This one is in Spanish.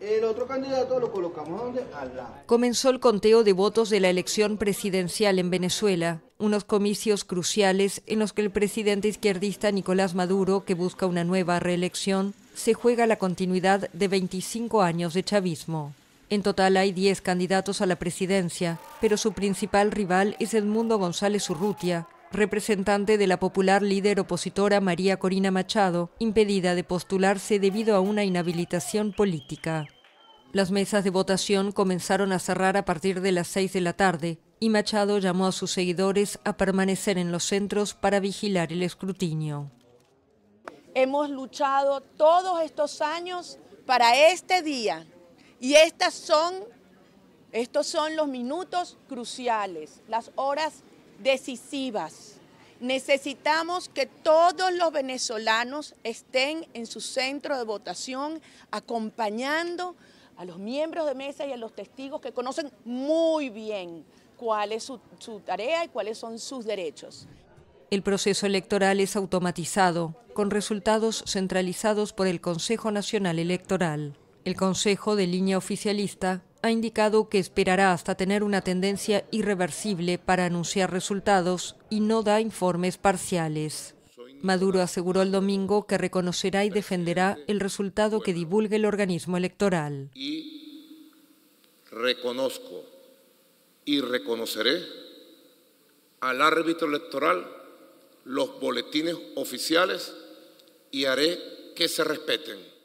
El otro candidato lo colocamos Al lado. Comenzó el conteo de votos de la elección presidencial en Venezuela, unos comicios cruciales en los que el presidente izquierdista Nicolás Maduro, que busca una nueva reelección, se juega la continuidad de 25 años de chavismo. En total hay 10 candidatos a la presidencia, pero su principal rival es Edmundo González Urrutia, representante de la popular líder opositora María Corina Machado, impedida de postularse debido a una inhabilitación política. Las mesas de votación comenzaron a cerrar a partir de las 6 de la tarde y Machado llamó a sus seguidores a permanecer en los centros para vigilar el escrutinio. Hemos luchado todos estos años para este día y estas son, estos son los minutos cruciales, las horas decisivas. Necesitamos que todos los venezolanos estén en su centro de votación acompañando a los miembros de mesa y a los testigos que conocen muy bien cuál es su, tarea y cuáles son sus derechos. El proceso electoral es automatizado, con resultados centralizados por el Consejo Nacional Electoral. El Consejo de Línea Oficialista ha indicado que esperará hasta tener una tendencia irreversible para anunciar resultados y no da informes parciales. Maduro aseguró el domingo que reconocerá y defenderá el resultado que divulgue el organismo electoral. Y reconozco y reconoceré al árbitro electoral los boletines oficiales y haré que se respeten.